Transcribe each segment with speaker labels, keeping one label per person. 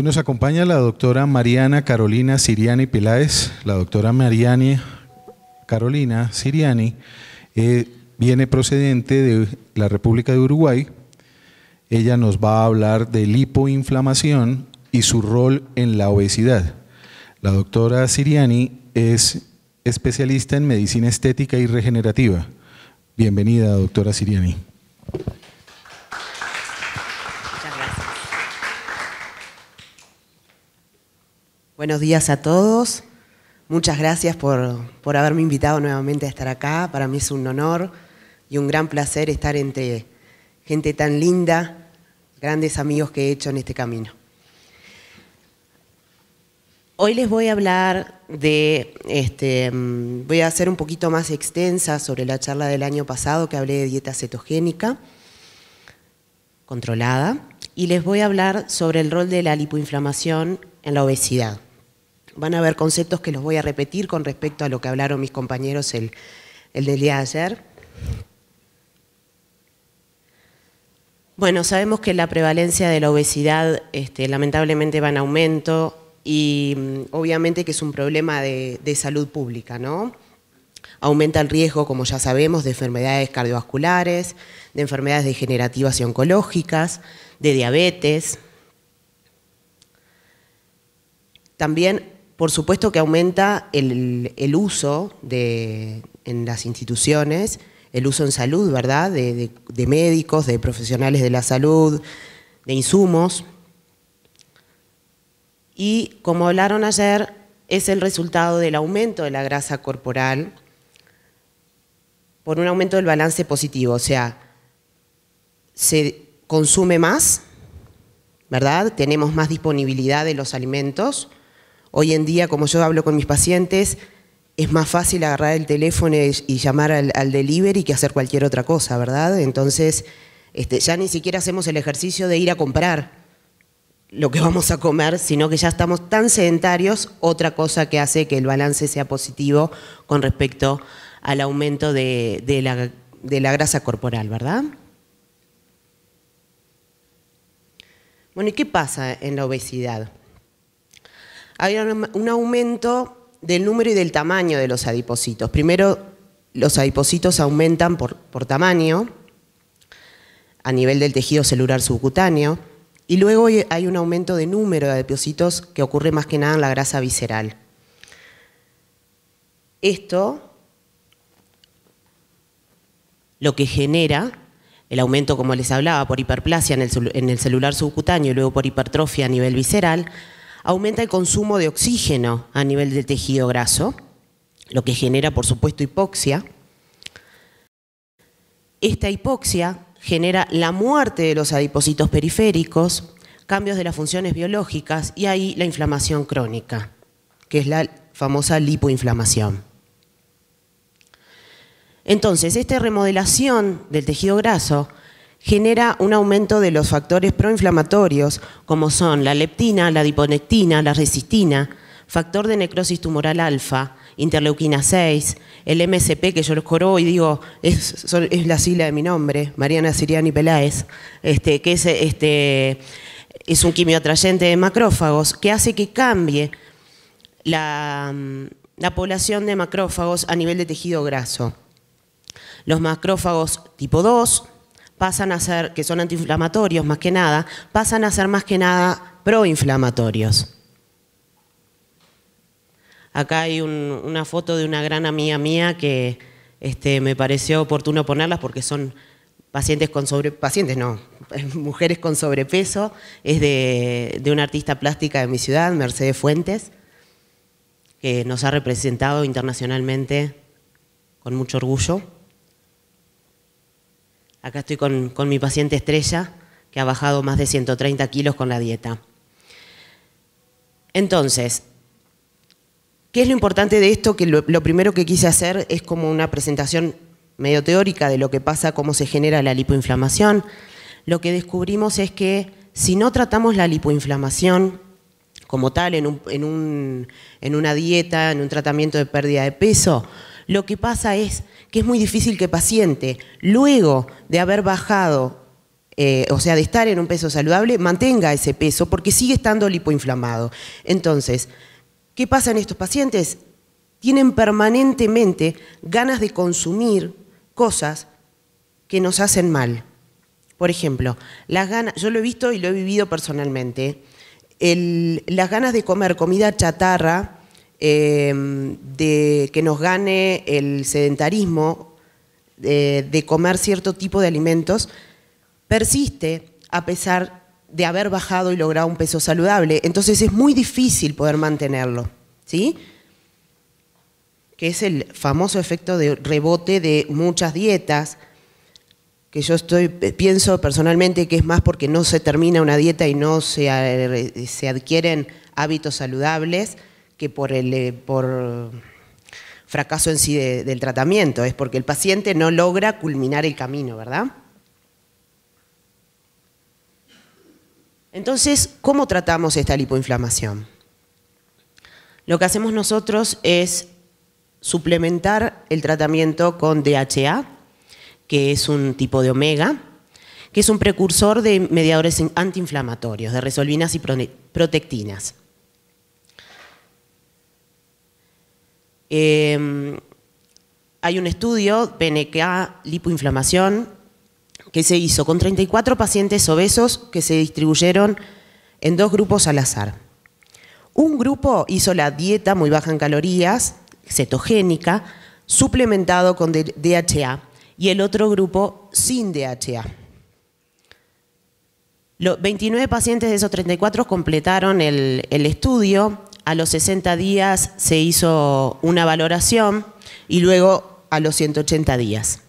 Speaker 1: Hoy nos acompaña la doctora Mariana Carolina Siriani Piláez. La doctora Mariani Carolina Siriani eh, viene procedente de la República de Uruguay. Ella nos va a hablar de lipoinflamación y su rol en la obesidad. La doctora Siriani es especialista en medicina estética y regenerativa. Bienvenida, doctora Siriani. Buenos días a todos. Muchas gracias por, haberme invitado nuevamente a estar acá. Para mí es un honor y un gran placer estar entre gente tan linda, grandes amigos que he hecho en este camino. Hoy les voy a hablar de, este, mm, voy a hacer un poquito más extensa sobre la charla del año pasado que hablé de dieta cetogénica controlada y les voy a hablar sobre el rol de la lipoinflamación en la obesidad van a haber conceptos que los voy a repetir con respecto a lo que hablaron mis compañeros el, del día de ayer. Bueno, sabemos que la prevalencia de la obesidad este, lamentablemente va en aumento y mm, obviamente que es un problema de, de salud pública, ¿no? Aumenta el riesgo, como ya sabemos, de enfermedades cardiovasculares, de enfermedades degenerativas y oncológicas, de diabetes, también por supuesto que aumenta el, uso en las instituciones, el uso en salud, ¿verdad? De, de médicos, de profesionales de la salud, de insumos. Y como hablaron ayer, es el resultado del aumento de la grasa corporal por un aumento del balance positivo, o sea, se consume más, ¿verdad? Tenemos más disponibilidad de los alimentos, Hoy en día, como yo hablo con mis pacientes, es más fácil agarrar el teléfono y llamar al, delivery que hacer cualquier otra cosa, ¿verdad? Entonces, este, ya ni siquiera hacemos el ejercicio de ir a comprar lo que vamos a comer, sino que ya estamos tan sedentarios, otra cosa que hace que el balance sea positivo con respecto al aumento de, la, de la grasa corporal, ¿verdad? Bueno, ¿y qué pasa en la obesidad? hay un aumento del número y del tamaño de los adipocitos. Primero, los adipocitos aumentan por, tamaño a nivel del tejido celular subcutáneo y luego hay un aumento de número de adipocitos que ocurre más que nada en la grasa visceral. Esto lo que genera el aumento, como les hablaba, por hiperplasia en el celular subcutáneo y luego por hipertrofia a nivel visceral, aumenta el consumo de oxígeno a nivel del tejido graso, lo que genera, por supuesto, hipoxia. Esta hipoxia genera la muerte de los adipocitos periféricos, cambios de las funciones biológicas y ahí la inflamación crónica, que es la famosa lipoinflamación. Entonces, esta remodelación del tejido graso genera un aumento de los factores proinflamatorios, como son la leptina, la diponectina, la resistina, factor de necrosis tumoral alfa, interleuquina 6, el MSP que yo coro y digo, es, la sigla de mi nombre, Mariana Siriani Peláez, este, que este, es, un quimioatrayente de macrófagos, que hace que cambie la, la población de macrófagos a nivel de tejido graso. Los macrófagos tipo 2, pasan a ser, que son antiinflamatorios más que nada, pasan a ser más que nada proinflamatorios. Acá hay una foto de una gran amiga mía que este, me pareció oportuno ponerlas porque son pacientes con sobre pacientes no, mujeres con sobrepeso, es de, de una artista plástica de mi ciudad, Mercedes Fuentes, que nos ha representado internacionalmente con mucho orgullo. Acá estoy con, mi paciente estrella, que ha bajado más de 130 kilos con la dieta. Entonces, ¿qué es lo importante de esto? Que lo, primero que quise hacer es como una presentación medio teórica de lo que pasa, cómo se genera la lipoinflamación. Lo que descubrimos es que si no tratamos la lipoinflamación como tal en una dieta, en un tratamiento de pérdida de peso, lo que pasa es que es muy difícil que paciente, luego de haber bajado, eh, o sea, de estar en un peso saludable, mantenga ese peso porque sigue estando lipoinflamado. Entonces, ¿qué pasa en estos pacientes? Tienen permanentemente ganas de consumir cosas que nos hacen mal. Por ejemplo, las ganas, yo lo he visto y lo he vivido personalmente, las ganas de comer comida chatarra, Em, de que nos gane el sedentarismo, eh, de comer cierto tipo de alimentos, persiste a pesar de haber bajado y logrado un peso saludable. Entonces es muy difícil poder mantenerlo, ¿sí? Que es el famoso efecto de rebote de muchas dietas, que yo estoy, pienso personalmente que es más porque no se termina una dieta y no se eh, adquieren hábitos saludables que eh, por fracaso en sí del tratamiento, es porque el paciente no logra culminar el camino, ¿verdad? Entonces, ¿cómo tratamos esta lipoinflamación? Lo que hacemos nosotros es suplementar el tratamiento con DHA, que es un tipo de omega, que es un precursor de mediadores antiinflamatorios, de resolvinas y protectinas. Em, hay un estudio, PNK, lipoinflamación, que se hizo con 34 pacientes obesos que se distribuyeron en dos grupos al azar. Un grupo hizo la dieta muy baja en calorías, cetogénica, suplementado con DHA, y el otro grupo sin DHA. Los 29 pacientes de esos 34 completaron el estudio a los 60 días se hizo una valoración y luego a los 180 días.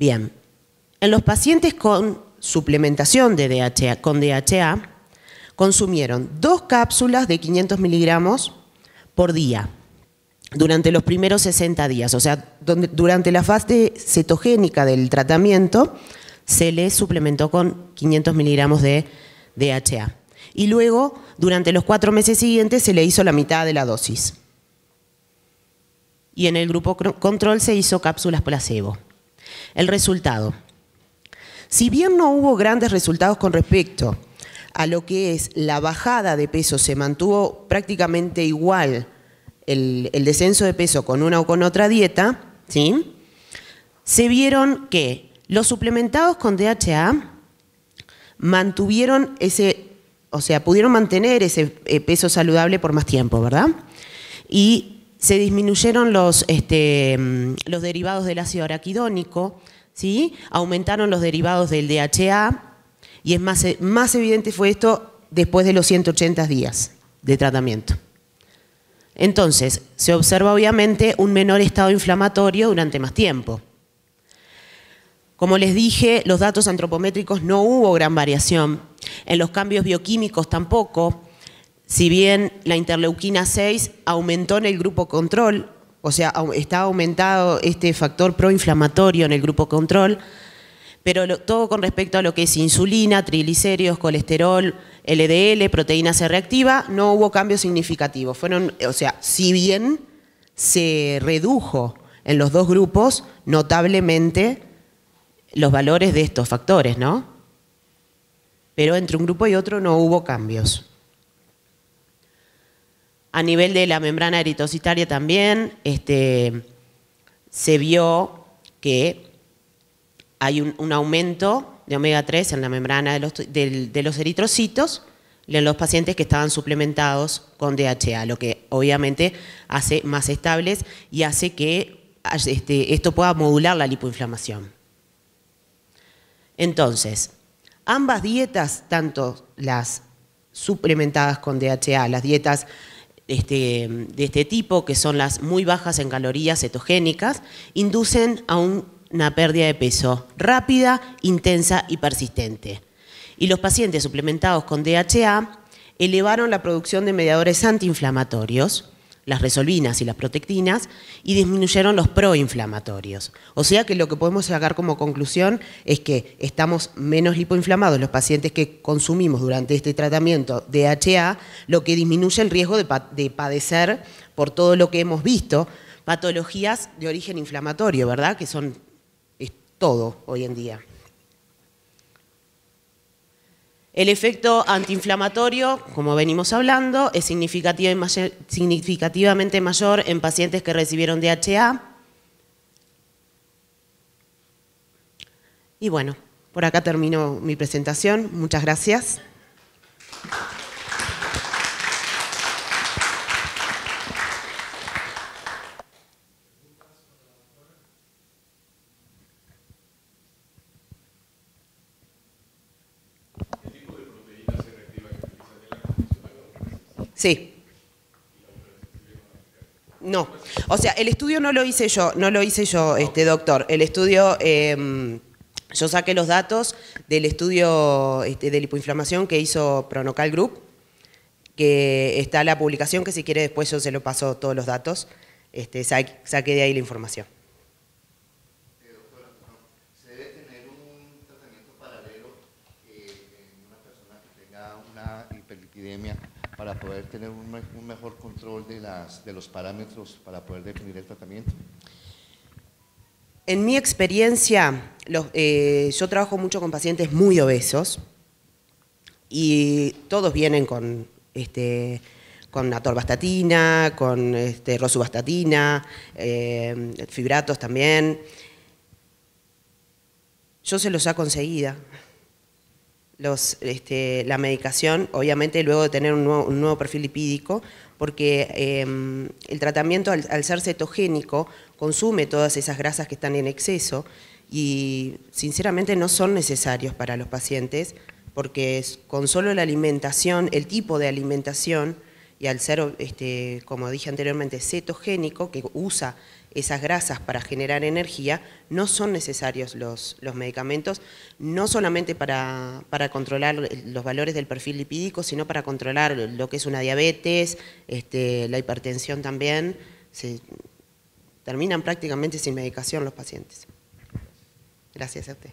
Speaker 1: Bien, en los pacientes con suplementación de DHA, con DHA, consumieron dos cápsulas de 500 miligramos por día durante los primeros 60 días, o sea, durante la fase cetogénica del tratamiento, se les suplementó con 500 miligramos de DHA y luego, durante los cuatro meses siguientes, se le hizo la mitad de la dosis. Y en el grupo control se hizo cápsulas placebo. El resultado. Si bien no hubo grandes resultados con respecto a lo que es la bajada de peso, se mantuvo prácticamente igual el, descenso de peso con una o con otra dieta, ¿sí? se vieron que los suplementados con DHA mantuvieron ese o sea, pudieron mantener ese eh, peso saludable por más tiempo, ¿verdad? Y se disminuyeron los, este, mm, los derivados del ácido araquidónico, ¿sí? aumentaron los derivados del DHA, y es más, eh, más evidente fue esto después de los 180 días de tratamiento. Entonces, se observa obviamente un menor estado inflamatorio durante más tiempo. Como les dije, los datos antropométricos no hubo gran variación en los cambios bioquímicos tampoco. Si bien la interleuquina 6 aumentó en el grupo control, o sea, está aumentado este factor proinflamatorio en el grupo control, pero todo con respecto a lo que es insulina, triglicéridos, colesterol, LDL, proteína C reactiva, no hubo cambios significativos. Fueron, o sea, si bien se redujo en los dos grupos notablemente los valores de estos factores, ¿no? pero entre un grupo y otro no hubo cambios. A nivel de la membrana eritrocitaria también este, se vio que hay un, aumento de omega 3 en la membrana de los, eritrocitos en los pacientes que estaban suplementados con DHA, lo que obviamente hace más estables y hace que este, esto pueda modular la lipoinflamación. Entonces, Ambas dietas, tanto las suplementadas con DHA, las dietas este, de este tipo, que son las muy bajas en calorías cetogénicas, inducen a una pérdida de peso rápida, intensa y persistente. Y los pacientes suplementados con DHA elevaron la producción de mediadores antiinflamatorios, las resolvinas y las protectinas, y disminuyeron los proinflamatorios. O sea que lo que podemos sacar como conclusión es que estamos menos lipoinflamados los pacientes que consumimos durante este tratamiento de DHA, lo que disminuye el riesgo de, padecer, por todo lo que hemos visto, patologías de origen inflamatorio, ¿verdad? Que son es todo hoy en día. El efecto antiinflamatorio, como venimos hablando, es significativamente mayor en pacientes que recibieron DHA. Y bueno, por acá termino mi presentación. Muchas gracias. Sí. No, o sea, el estudio no lo hice yo, no lo hice yo, este doctor. El estudio, em, yo saqué los datos del estudio este, de lipoinflamación que hizo Pronocal Group, que está la publicación que si quiere después yo se lo paso todos los datos, este, saqué de ahí la información. para poder tener un, mejor control de, los parámetros para poder definir el tratamiento? En mi experiencia, eh, yo trabajo mucho con pacientes muy obesos y todos vienen con, este, con atorvastatina, con este, rosuvastatina, eh, fibratos también. Yo se los he conseguido los, este, la medicación, obviamente luego de tener un nuevo, perfil lipídico, porque em, el tratamiento al, ser cetogénico consume todas esas grasas que están en exceso y sinceramente no son necesarios para los pacientes porque con solo la alimentación, el tipo de alimentación y al ser, este, como dije anteriormente, cetogénico, que usa esas grasas para generar energía, no son necesarios los, medicamentos, no solamente para, controlar los valores del perfil lipídico, sino para controlar lo que es una diabetes, este, la hipertensión también. Se terminan prácticamente sin medicación los pacientes. Gracias a usted.